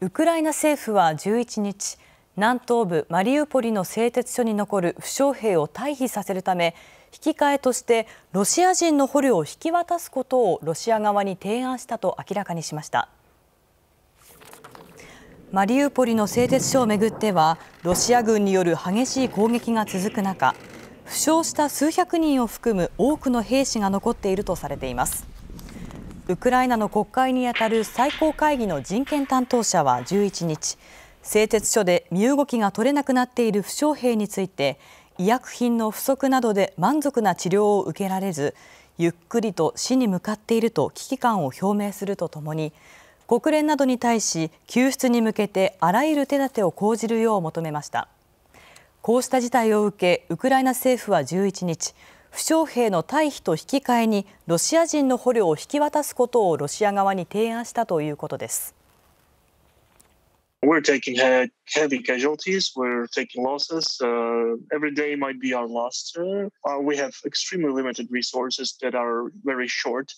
ウクライナ政府は11日南東部マリウポリの製鉄所に残る負傷兵を退避させるため引き換えとしてロシア人の捕虜を引き渡すことをロシア側に提案したと明らかにしましたマリウポリの製鉄所をめぐってはロシア軍による激しい攻撃が続く中負傷した数百人を含む多くの兵士が残っているとされていますウクライナの国会にあたる最高会議の人権担当者は11日製鉄所で身動きが取れなくなっている負傷兵について医薬品の不足などで満足な治療を受けられずゆっくりと死に向かっていると危機感を表明するとともに国連などに対し救出に向けてあらゆる手立てを講じるよう求めましたこうした事態を受けウクライナ政府は11日負傷兵の退避と引き換えにロシア人の捕虜を引き渡すことをロシア側に提案したということです。We're taking heavy casualties. We're taking losses. Uh, every day might be our last. Uh, we have extremely limited resources that are very short.